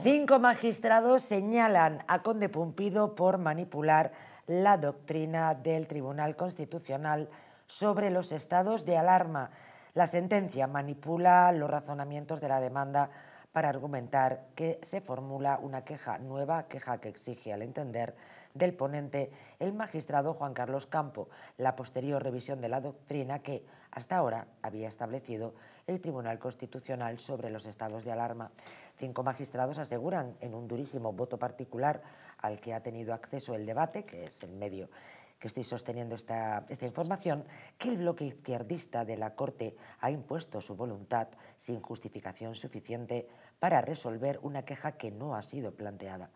Cinco magistrados señalan a Conde Pumpido por manipular la doctrina del Tribunal Constitucional sobre los estados de alarma. La sentencia manipula los razonamientos de la demanda para argumentar que se formula una queja nueva, queja que exige al entender del ponente el magistrado Juan Carlos Campo, la posterior revisión de la doctrina que hasta ahora había establecido el Tribunal Constitucional sobre los estados de alarma. Cinco magistrados aseguran, en un durísimo voto particular al que ha tenido acceso el debate, que es el medio que estoy sosteniendo esta, esta información, que el bloque izquierdista de la Corte ha impuesto su voluntad sin justificación suficiente para resolver una queja que no ha sido planteada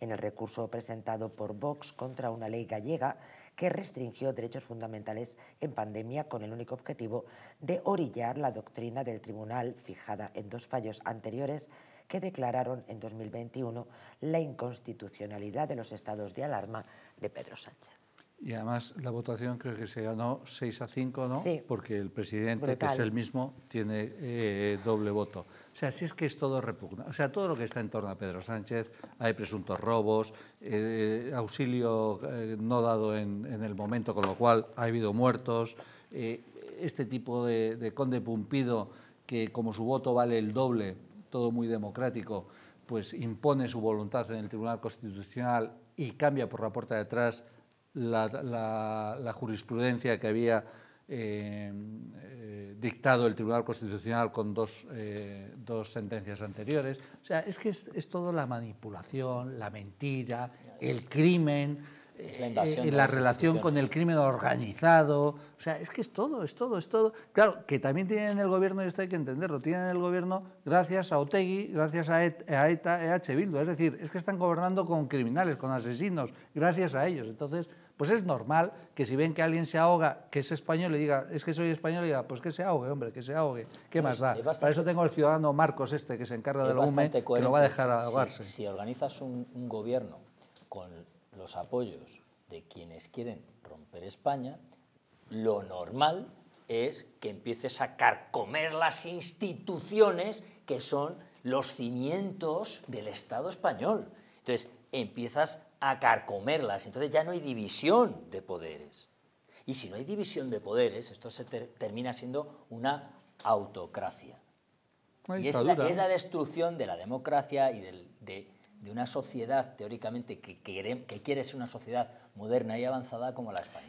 en el recurso presentado por Vox contra una ley gallega que restringió derechos fundamentales en pandemia con el único objetivo de orillar la doctrina del tribunal fijada en dos fallos anteriores que declararon en 2021 la inconstitucionalidad de los estados de alarma de Pedro Sánchez. Y además la votación creo que se ganó 6 a 5, ¿no? Sí. Porque el presidente, que es el mismo, tiene eh, doble voto. O sea, si es que es todo repugna. O sea, todo lo que está en torno a Pedro Sánchez, hay presuntos robos, eh, auxilio eh, no dado en, el momento, con lo cual ha habido muertos, este tipo de, de conde Pumpido que como su voto vale el doble, todo muy democrático, pues impone su voluntad en el Tribunal Constitucional y cambia por la puerta de atrás la, jurisprudencia que había eh, eh, dictado el Tribunal Constitucional con eh, dos, sentencias anteriores. O sea, es que es, es todo la manipulación, la mentira, el crimen. Eh, y la, relación con el crimen organizado. O sea, es que es todo, es todo, es todo. Claro, que también tienen el gobierno, y esto hay que entenderlo, tienen el gobierno gracias a Otegui, gracias a, e-, ETA, e a EH Bildu. Es decir, es que están gobernando con criminales, con asesinos, gracias a ellos. Entonces, pues es normal que si ven que alguien se ahoga, que es español, le diga, es que soy español, y diga, pues que se ahogue, hombre, que se ahogue. ¿Qué más da? Para eso tengo el ciudadano Marcos este, que se encarga de la que lo va a dejar ahogarse. Si, organizas un, un gobierno con apoyos de quienes quieren romper España, lo normal es que empieces a carcomer las instituciones que son los cimientos del Estado español. Entonces, empiezas a carcomerlas, entonces ya no hay división de poderes. Y si no hay división de poderes, esto se termina siendo una autocracia. y es la, destrucción de la democracia y de, una sociedad teóricamente que, que, que quiere ser una sociedad moderna y avanzada como la España.